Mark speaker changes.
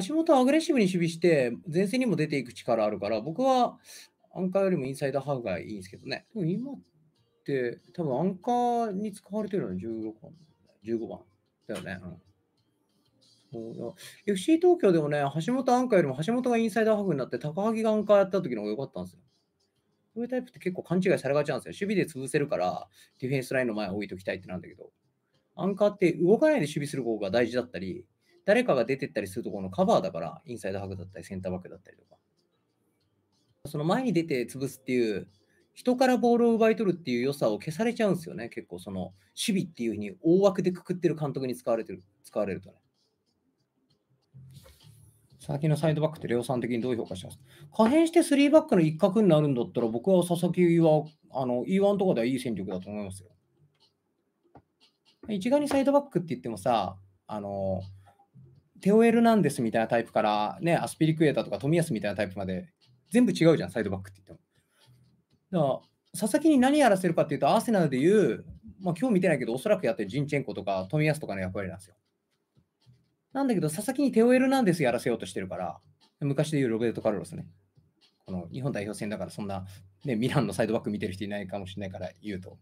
Speaker 1: 橋本はアグレッシブに守備して、前線にも出ていく力あるから、僕はアンカーよりもインサイドハーフがいいんですけどね。でも今って、多分アンカーに使われてるのは16番、15番だよね。うん、そう FC 東京でもね、橋本アンカーよりも橋本がインサイドハーフになって、高萩がアンカーやった時の方が良かったんですよ。そういうタイプって結構勘違いされがちなんですよ。守備で潰せるから、ディフェンスラインの前を置いときたいってなんだけど、アンカーって動かないで守備する方が大事だったり、誰かが出てったりするところのカバーだから、インサイドハグだったり、センターバックだったりとか。その前に出て潰すっていう、人からボールを奪い取るっていう良さを消されちゃうんですよね、結構、その守備っていうふうに大枠でくくってる監督に使われてる使われるとね。っきのサイドバックってレオさん的にどう評価します可変して3バックの一角になるんだったら、僕は佐々木はあの E1 とかではいい戦力だと思いますよ。一概にサイドバックって言ってもさ、あのテオ・エルナンデスみたいなタイプから、ね、アスピリクエーターとか冨安みたいなタイプまで全部違うじゃん、サイドバックって言っても。だから佐々木に何やらせるかっていうと、アーセナルでいう、まあ、今日見てないけど、おそらくやってるジンチェンコとか冨安とかの役割なんですよ。なんだけど、佐々木にテオ・エルナンデスやらせようとしてるから、昔でいうロベルト・カルロスね。この日本代表戦だから、そんな、ね、ミランのサイドバック見てる人いないかもしれないから言うと。